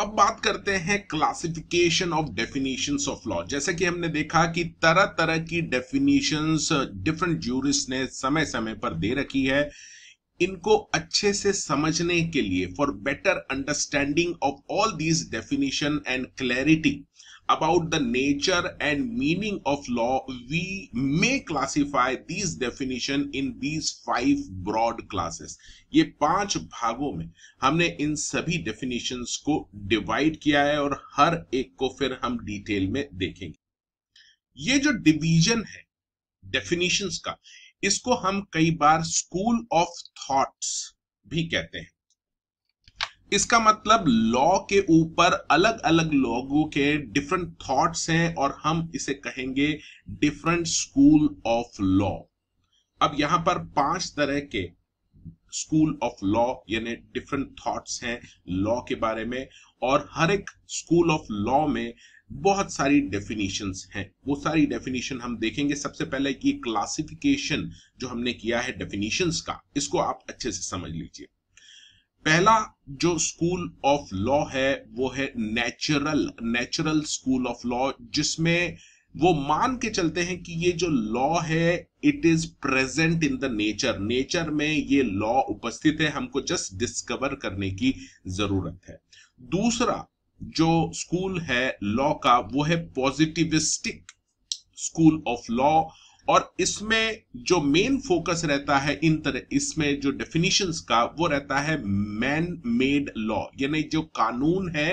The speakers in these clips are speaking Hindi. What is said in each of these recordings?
अब बात करते हैं classification of definition of law जैसे कि हमने देखा कि तरह तरह की डेफिनेशन डिफरेंट ज्यूरिस्ट ने समय समय पर दे रखी है इनको अच्छे से समझने के लिए for better understanding of all these definition and clarity about the nature and meaning of law, we may classify these definition in these five broad classes. ये पांच भागों में हमने इन सभी definitions को divide किया है और हर एक को फिर हम detail में देखेंगे ये जो division है definitions का इसको हम कई बार school of thoughts भी कहते हैं इसका मतलब लॉ के ऊपर अलग अलग लोगों के डिफरेंट थॉट्स हैं और हम इसे कहेंगे डिफरेंट स्कूल ऑफ लॉ अब यहां पर पांच तरह के स्कूल ऑफ लॉ यानी डिफरेंट थॉट्स हैं लॉ के बारे में और हर एक स्कूल ऑफ लॉ में बहुत सारी डेफिनेशन हैं वो सारी डेफिनेशन हम देखेंगे सबसे पहले ये क्लासिफिकेशन जो हमने किया है डेफिनेशंस का इसको आप अच्छे से समझ लीजिए पहला जो स्कूल ऑफ लॉ है वो है natural natural school of law जिसमें वो मान के चलते हैं कि ये जो लॉ है it is present in the nature nature में ये लॉ उपस्थित है हमको जस्ट डिस्कवर करने की जरूरत है दूसरा जो स्कूल है लॉ का वो है पॉजिटिविस्टिक स्कूल ऑफ लॉ और इसमें जो मेन फोकस रहता है इन तरह इसमें जो डेफिनेशंस का वो रहता है मैन मेड लॉ यानी जो कानून है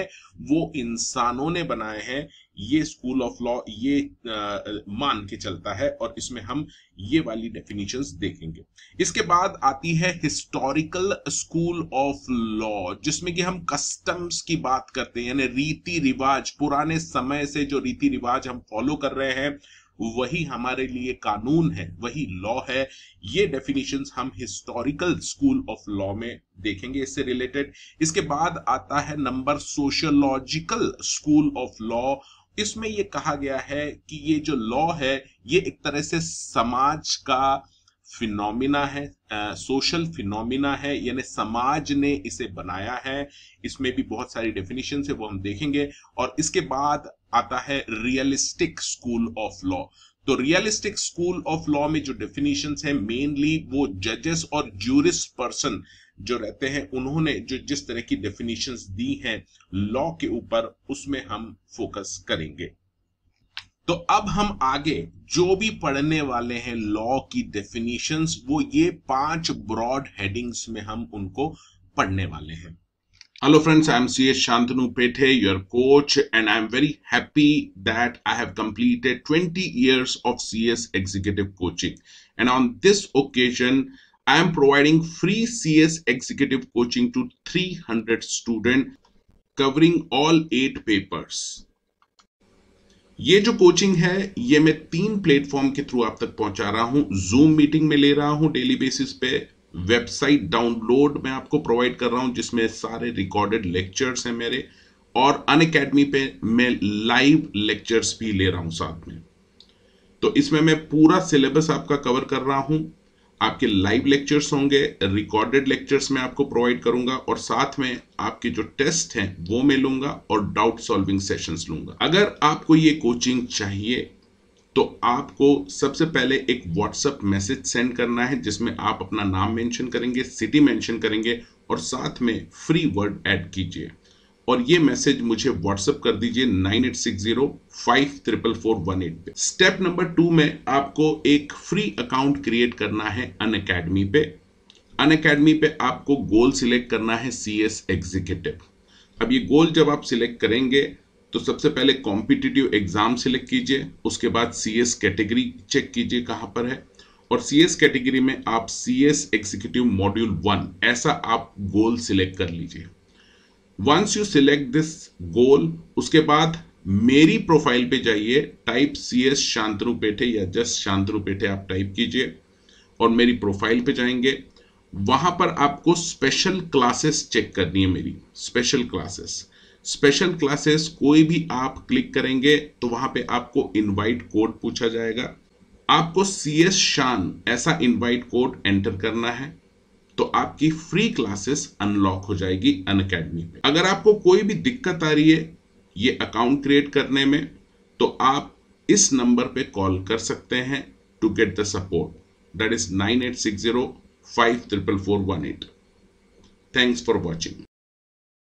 वो इंसानों ने बनाए हैं ये स्कूल ऑफ लॉ ये आ, मान के चलता है और इसमें हम ये वाली डेफिनेशंस देखेंगे इसके बाद आती है हिस्टोरिकल स्कूल ऑफ लॉ जिसमें कि हम कस्टम्स की बात करते हैं यानी रीति रिवाज पुराने समय से जो रीति रिवाज हम फॉलो कर रहे हैं वही हमारे लिए कानून है वही लॉ है ये डेफिनेशन हम हिस्टोरिकल स्कूल ऑफ लॉ में देखेंगे इससे रिलेटेड इसके बाद आता है number sociological school of law इसमें ये कहा गया है कि ये जो लॉ है ये एक तरह से समाज का फिनोमिना है आ, सोशल फिनोमिना है यानी समाज ने इसे बनाया है इसमें भी बहुत सारी डेफिनेशन है वो हम देखेंगे और इसके बाद आता है रियलिस्टिक स्कूल ऑफ लॉ तो रियलिस्टिक स्कूल ऑफ लॉ में जो डेफिनेशन है मेनली वो जजेस और जूरिस पर्सन जो रहते हैं उन्होंने जो जिस तरह की डेफिनेशन दी हैं लॉ के ऊपर उसमें हम फोकस करेंगे तो अब हम आगे जो भी पढ़ने वाले हैं लॉ की डेफिनेशंस वो ये पांच ब्रॉड हेडिंग्स में हम उनको पढ़ने वाले हैं Hello friends, I am CS Shantanu Pethe, your coach and I am very happy that I have completed 20 years of CS executive coaching. And on this occasion, I am providing free CS executive coaching to 300 students covering all 8 papers. ये जो कोचिंग है ये मैं तीन प्लेटफॉर्म के थ्रू आप तक पहुंचा रहा हूं जूम मीटिंग में ले रहा हूं डेली बेसिस पे वेबसाइट डाउनलोड मैं आपको प्रोवाइड कर रहा हूँ जिसमें सारे रिकॉर्डेड लेक्चर्स हैं मेरे और अन अकेडमी पे मैं लाइव लेक्चर्स भी ले रहा हूं साथ में तो इसमें मैं पूरा सिलेबस आपका कवर कर रहा हूँ आपके लाइव लेक्चर्स होंगे रिकॉर्डेड लेक्चर्स मैं आपको प्रोवाइड करूंगा और साथ में आपके जो टेस्ट हैं वो मैं लूंगा और डाउट सॉल्विंग सेशंस लूंगा अगर आपको ये कोचिंग चाहिए तो आपको सबसे पहले एक व्हाट्सएप मैसेज सेंड करना है जिसमें आप अपना नाम मेंशन करेंगे सिटी मेंशन करेंगे और साथ में फ्री वर्ड ऐड कीजिए और ये मैसेज मुझे व्हाट्सएप कर दीजिए nine eight six zero five triple four one eight पे स्टेप नंबर टू में आपको एक फ्री अकाउंट क्रिएट करना है अन अकेडमी पे अन अकेडमी पे आपको गोल सिलेक्ट करना है सी एस एग्जीक्यूटिव अब ये गोल जब आप सिलेक्ट करेंगे तो सबसे पहले कॉम्पिटिटिव एग्ज़ाम सेलेक्ट कीजिए उसके बाद सी एस कैटेगरी चेक कीजिए कहाँ पर है और सी एस कैटेगरी में आप C S executive module one ऐसा आप गोल सिलेक्ट कर लीजिए once you select this goal उसके बाद मेरी प्रोफाइल पे जाइए टाइप सी एस शांतनु पेठे या जस्ट शांतनु पेठे आप टाइप कीजिए और मेरी प्रोफाइल पे जाएंगे वहां पर आपको स्पेशल क्लासेस चेक करनी है मेरी स्पेशल क्लासेस स्पेशल क्लासेस कोई भी आप क्लिक करेंगे तो वहां पे आपको इनवाइट कोड पूछा जाएगा आपको सी एस शान ऐसा इनवाइट कोड एंटर करना है तो आपकी फ्री क्लासेस अनलॉक हो जाएगी अन अकेडमी पे अगर आपको कोई भी दिक्कत आ रही है ये अकाउंट क्रिएट करने में तो आप इस नंबर पे कॉल कर सकते हैं to get the support that is nine eight six zero five triple four one eight thanks for watching